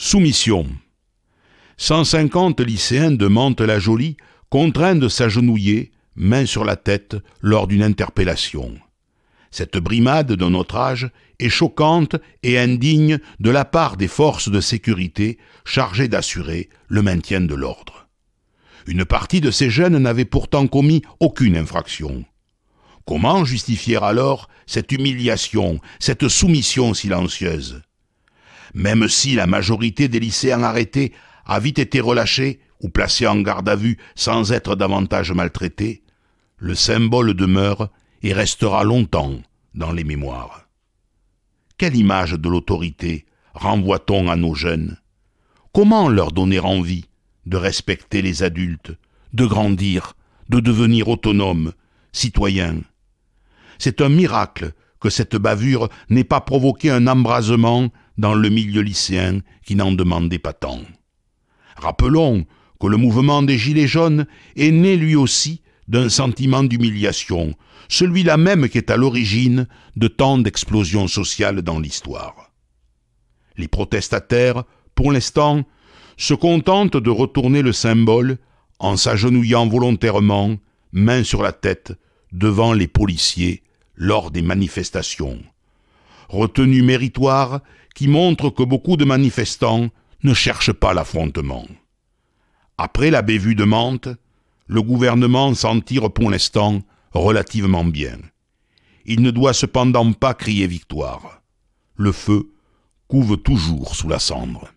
Soumission. 150 lycéens de Mantes-la-Jolie contraints de s'agenouiller, main sur la tête, lors d'une interpellation. Cette brimade de notre âge est choquante et indigne de la part des forces de sécurité chargées d'assurer le maintien de l'ordre. Une partie de ces jeunes n'avait pourtant commis aucune infraction. Comment justifier alors cette humiliation, cette soumission silencieuse même si la majorité des lycéens arrêtés a vite été relâchée ou placée en garde à vue sans être davantage maltraitée, le symbole demeure et restera longtemps dans les mémoires. Quelle image de l'autorité renvoie-t-on à nos jeunes Comment leur donner envie de respecter les adultes, de grandir, de devenir autonomes, citoyens C'est un miracle que cette bavure n'ait pas provoqué un embrasement dans le milieu lycéen qui n'en demandait pas tant. Rappelons que le mouvement des Gilets jaunes est né lui aussi d'un sentiment d'humiliation, celui-là même qui est à l'origine de tant d'explosions sociales dans l'histoire. Les protestataires, pour l'instant, se contentent de retourner le symbole en s'agenouillant volontairement, main sur la tête, devant les policiers lors des manifestations, Retenu méritoire qui montre que beaucoup de manifestants ne cherchent pas l'affrontement. Après la bévue de Mantes, le gouvernement s'en tire pour l'instant relativement bien. Il ne doit cependant pas crier victoire. Le feu couve toujours sous la cendre.